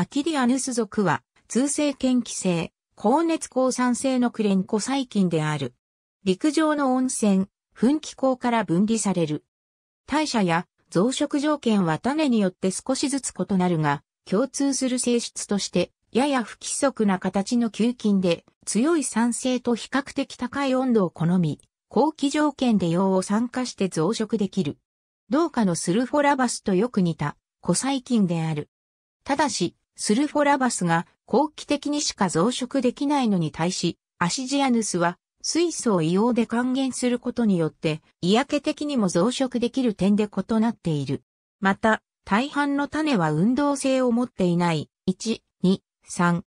アキリアヌス属は、通性嫌気性、高熱抗酸性のクレンコ細菌である。陸上の温泉、噴気口から分離される。代謝や増殖条件は種によって少しずつ異なるが、共通する性質として、やや不規則な形の球菌で、強い酸性と比較的高い温度を好み、後期条件で用を酸化して増殖できる。同化のスルフォラバスとよく似た、古細菌である。ただし、スルフォラバスが後期的にしか増殖できないのに対し、アシジアヌスは水素を硫黄で還元することによって、嫌気的にも増殖できる点で異なっている。また、大半の種は運動性を持っていない、1、2、3。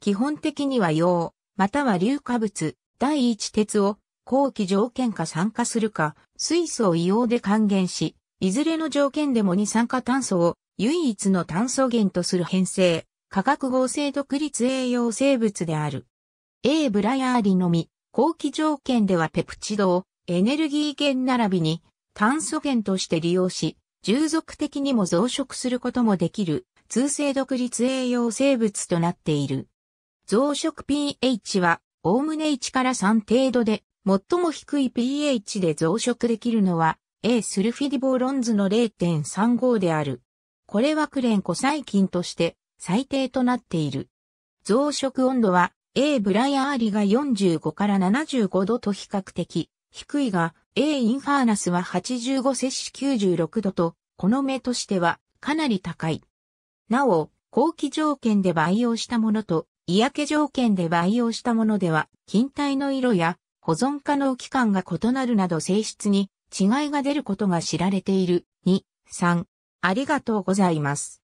基本的には硫黄、または硫化物、第一鉄を後期条件下酸化するか、水素を硫黄で還元し、いずれの条件でも二酸化炭素を唯一の炭素源とする変性、化学合成独立栄養生物である。A ブラヤーリのみ、後期条件ではペプチドをエネルギー源並びに炭素源として利用し、従属的にも増殖することもできる通性独立栄養生物となっている。増殖 pH は、おおむね1から3程度で、最も低い pH で増殖できるのは、A スルフィディボロンズの0.35である。これはクレンコ細菌として最低となっている。増殖温度は A ブライアーリが45から75度と比較的低いが A インファーナスは85摂氏96度とこの目としてはかなり高い。なお、後期条件で培養したものと嫌気条件で培養したものでは菌体の色や保存可能期間が異なるなど性質に違いが出ることが知られている。2、3、ありがとうございます。